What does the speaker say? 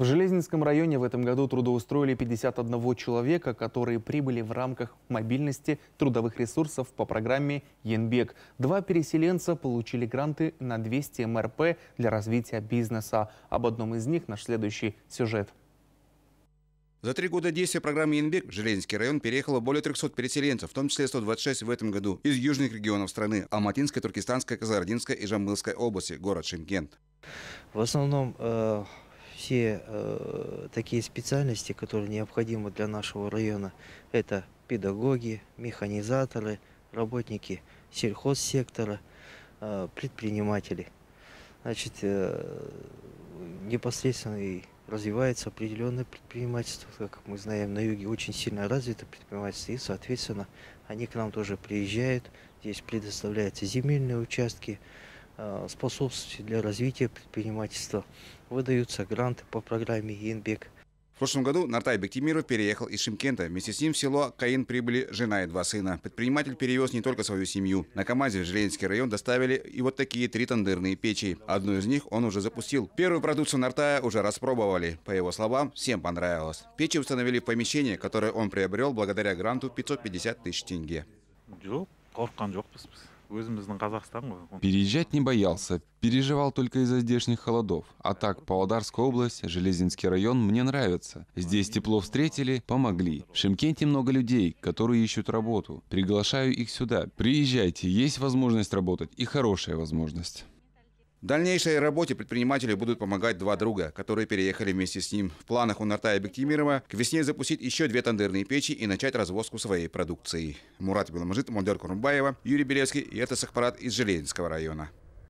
В Железинском районе в этом году трудоустроили 51 человека, которые прибыли в рамках мобильности трудовых ресурсов по программе «Енбек». Два переселенца получили гранты на 200 МРП для развития бизнеса. Об одном из них наш следующий сюжет. За три года действия программы «Янбек» в Железинский район переехало более 300 переселенцев, в том числе 126 в этом году, из южных регионов страны а – Алматинской, Туркестанской, Казардинской и Жамбылской области, город Шимкент. В основном э все э, такие специальности, которые необходимы для нашего района. Это педагоги, механизаторы, работники сельхозсектора, э, предприниматели. Значит, э, непосредственно и развивается определенное предпринимательство, как мы знаем, на юге очень сильно развито предпринимательство, и, соответственно, они к нам тоже приезжают, здесь предоставляются земельные участки, Э, способствовать для развития предпринимательства. Выдаются гранты по программе «Инбек». В прошлом году Нартай Бектимиров переехал из Шимкента. Вместе с ним в село Каин прибыли жена и два сына. Предприниматель перевез не только свою семью. На КАМАЗе в Желенский район доставили и вот такие три тандырные печи. Одну из них он уже запустил. Первую продукцию Нартая уже распробовали. По его словам, всем понравилось. Печи установили в помещение, которое он приобрел благодаря гранту 550 тысяч тенге. Переезжать не боялся, переживал только из-за здешних холодов. А так, Павлодарская область, Железинский район мне нравится. Здесь тепло встретили, помогли. В Шимкенте много людей, которые ищут работу. Приглашаю их сюда. Приезжайте, есть возможность работать и хорошая возможность. В дальнейшей работе предпринимателю будут помогать два друга, которые переехали вместе с ним. В планах у Нартая Бектимирова к весне запустить еще две тандырные печи и начать развозку своей продукции. Мурат Беломжит, Мандер Курумбаева, Юрий Белевский и это Сахпарат из Железинского района.